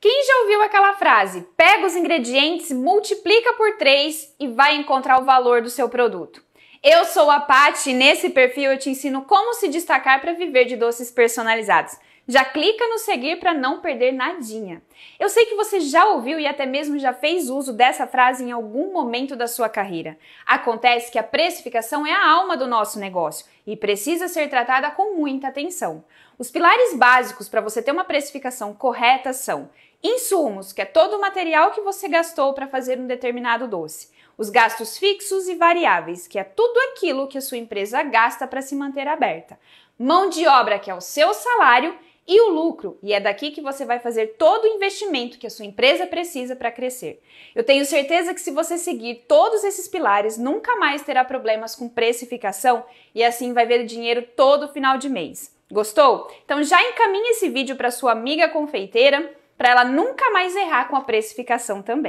Quem já ouviu aquela frase? Pega os ingredientes, multiplica por 3 e vai encontrar o valor do seu produto. Eu sou a Paty e nesse perfil eu te ensino como se destacar para viver de doces personalizados. Já clica no seguir para não perder nadinha. Eu sei que você já ouviu e até mesmo já fez uso dessa frase em algum momento da sua carreira. Acontece que a precificação é a alma do nosso negócio e precisa ser tratada com muita atenção. Os pilares básicos para você ter uma precificação correta são Insumos, que é todo o material que você gastou para fazer um determinado doce. Os gastos fixos e variáveis, que é tudo aquilo que a sua empresa gasta para se manter aberta. Mão de obra, que é o seu salário, e o lucro, e é daqui que você vai fazer todo o investimento que a sua empresa precisa para crescer. Eu tenho certeza que se você seguir todos esses pilares, nunca mais terá problemas com precificação e assim vai ver o dinheiro todo final de mês. Gostou? Então já encaminhe esse vídeo para sua amiga confeiteira para ela nunca mais errar com a precificação também.